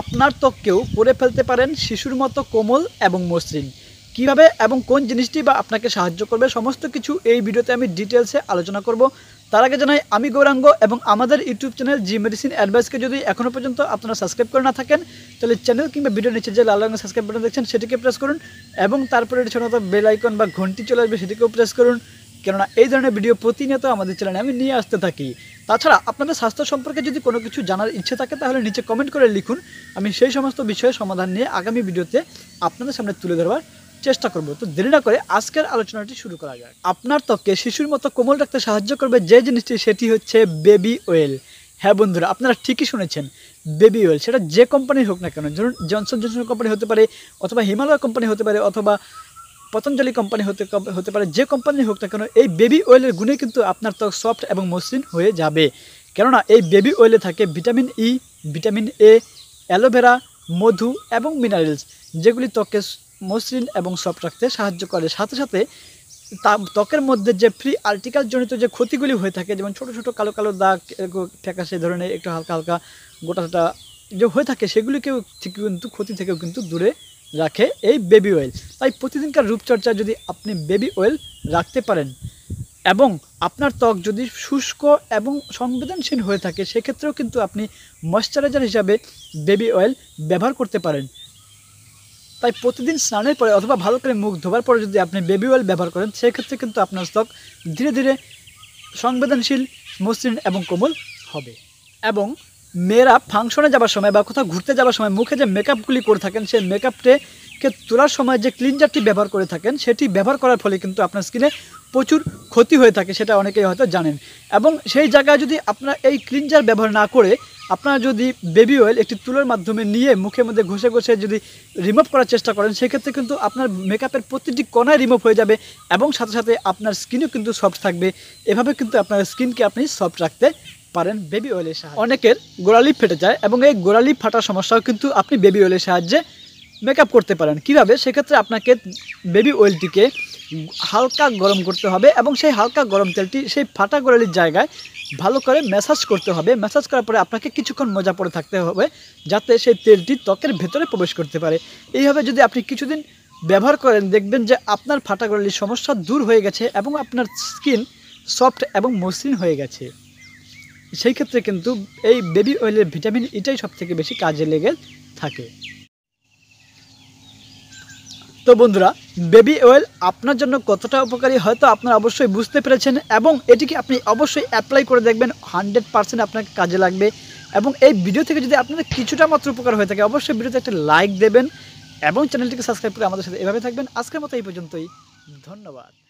আপনার ত্বককেও করে ফেলতে পারেন শিশুর মতো কোমল এবং মসৃণ কিভাবে এবং কোন জিনিসটি বা আপনাকে সাহায্য করবে সমস্ত কিছু এই ভিডিওতে আমি ডিটেলসে আলোচনা করব তার আগে জানাই আমি গৌরাঙ্গ এবং আমাদের ইউটিউব চ্যানেল জি মেডিসিন অ্যাডভাইসকে যদি এখনও পর্যন্ত আপনারা সাবস্ক্রাইব করে না থাকেন তাহলে চ্যানেল কিংবা ভিডিও নিচে যে লাল রঙের সাবস্ক্রাইব বাটন দেখছেন সেটিকে প্রেস করুন এবং তারপরে ছোটো বেল আইকন বা ঘন্টি চলে আসবে সেটিকেও প্রেস করুন কেননা এই ধরনের ভিডিও প্রতিনিয়ত আমাদের চ্যানেলে আমি নিয়ে আসতে থাকি তাছাড়া আপনাদের স্বাস্থ্য সম্পর্কে যদি কোনো কিছু জানার ইচ্ছে থাকে তাহলে নিচে কমেন্ট করে লিখুন আমি সেই সমস্ত বিষয়ে সমাধান নিয়ে আগামী ভিডিওতে আপনাদের সামনে তুলে ধরবার চেষ্টা করব তো দেরি না করে আজকের আলোচনাটি শুরু করা যায় আপনার ত্বককে শিশুর মতো কোমল রাখতে সাহায্য করবে যে জিনিসটি সেটি হচ্ছে বেবি ওয়েল হ্যাঁ বন্ধুরা আপনারা ঠিকই শুনেছেন বেবি অয়েল সেটা যে কোম্পানির হোক না কেন ধরুন জনসন জনসন কোম্পানি হতে পারে অথবা হিমালয় কোম্পানি হতে পারে অথবা পতঞ্জলি কোম্পানি হতে হতে পারে যে কোম্পানি হোক না কেন এই বেবি অয়েলের গুণে কিন্তু আপনার ত্বক সফট এবং মসৃণ হয়ে যাবে কেননা এই বেবি অয়েলে থাকে vitamin E vitamin A aloe vera মধু এবং মিনারেলস যেগুলি ত্বককে মসৃণ এবং সফট রাখতে সাহায্য করে সাথে সাথে ত্বকের মধ্যে যে ফ্রি আর্টিকাল জনিত যে ক্ষতিগুলি হয়ে থাকে যেমন ছোট ছোট কালো কালো দাগ সেই ধরনের একটু হালকা হালকা গোটাটা যে হয়ে থাকে সেগুলিকেও কিন্তু ক্ষতি থেকেও কিন্তু দূরে রাখে এই বেবি অয়েল তাই প্রতিদিনকার রূপচর্চা যদি আপনি বেবি অয়েল রাখতে পারেন এবং আপনার ত্বক যদি শুষ্ক এবং সংবেদনশীল হয়ে থাকে সেক্ষেত্রেও কিন্তু আপনি ময়শ্চারাইজার হিসাবে বেবি অয়েল ব্যবহার করতে পারেন তাই প্রতিদিন স্নানের পরে অথবা ভালো করে মুখ ধোবার পরে যদি আপনি বেবি অয়েল ব্যবহার করেন সেক্ষেত্রে কিন্তু আপনার ত্বক ধীরে ধীরে সংবেদনশীল মসৃণ এবং কোমল হবে এবং মেয়েরা ফাংশনে যাবার সময় বা কোথাও ঘুরতে যাওয়ার সময় মুখে যে মেকআপগুলি করে থাকেন সেই মেকআপটিকে তোলার সময় যে ক্লিনজারটি ব্যবহার করে থাকেন সেটি ব্যবহার করার ফলে কিন্তু আপনার স্কিনে প্রচুর ক্ষতি হয়ে থাকে সেটা অনেকেই হয়তো জানেন এবং সেই জায়গায় যদি আপনার এই ক্লিনজার ব্যবহার না করে আপনারা যদি বেবি অয়েল একটি তুলোর মাধ্যমে নিয়ে মুখের মধ্যে ঘষে ঘষে যদি রিমুভ করার চেষ্টা করেন সেক্ষেত্রে কিন্তু আপনার মেকআপের প্রতিটি কণায় রিমুভ হয়ে যাবে এবং সাথে সাথে আপনার স্কিনও কিন্তু সফট থাকবে এভাবে কিন্তু আপনার স্কিনকে আপনি সফট রাখতে পারেন বেবি অয়েলের সাহায্যে অনেকের গোড়ালি ফেটে যায় এবং এই গোড়ালি ফাটার সমস্যাও কিন্তু আপনি বেবি অয়েলের সাহায্যে মেকআপ করতে পারেন কিভাবে সেক্ষেত্রে আপনাকে বেবি অয়েলটিকে হালকা গরম করতে হবে এবং সেই হালকা গরম তেলটি সেই ফাটা গোড়ালির জায়গায় ভালো করে ম্যাসাজ করতে হবে ম্যাসাজ করার পরে আপনাকে কিছুক্ষণ মজা পড়ে থাকতে হবে যাতে সেই তেলটি ত্বকের ভেতরে প্রবেশ করতে পারে এইভাবে যদি আপনি কিছুদিন ব্যবহার করেন দেখবেন যে আপনার ফাটা গোড়ালির সমস্যা দূর হয়ে গেছে এবং আপনার স্কিন সফট এবং মসৃণ হয়ে গেছে সেই ক্ষেত্রে কিন্তু এই বেবি অয়েলের ভিটামিন ইটাই থেকে বেশি কাজে লেগে থাকে তো বন্ধুরা বেবি অয়েল আপনার জন্য কতটা উপকারী হয়তো আপনারা অবশ্যই বুঝতে পেরেছেন এবং এটিকে আপনি অবশ্যই অ্যাপ্লাই করে দেখবেন হানড্রেড পারসেন্ট আপনাকে কাজে লাগবে এবং এই ভিডিও থেকে যদি আপনাদের কিছুটা মাত্র উপকার হয়ে থাকে অবশ্যই ভিডিওতে একটা লাইক দেবেন এবং চ্যানেলটিকে সাবস্ক্রাইব করে আমাদের সাথে এভাবে থাকবেন আজকের মতো এই পর্যন্তই ধন্যবাদ